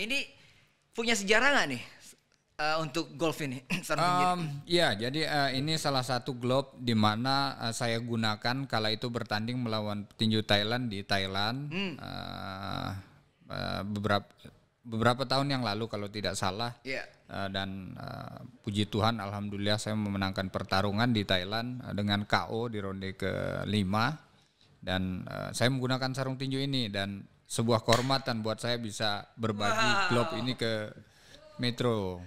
Ini punya sejarah nggak nih uh, untuk golf ini? um, ya, jadi uh, ini salah satu globe di mana uh, saya gunakan kala itu bertanding melawan petinju Thailand di Thailand hmm. uh, uh, beberapa beberapa tahun yang lalu kalau tidak salah. Yeah. Iya. Uh, dan uh, puji Tuhan, alhamdulillah saya memenangkan pertarungan di Thailand uh, dengan KO di ronde kelima dan uh, saya menggunakan sarung tinju ini dan sebuah kehormatan buat saya bisa berbagi wow. klub ini ke Metro.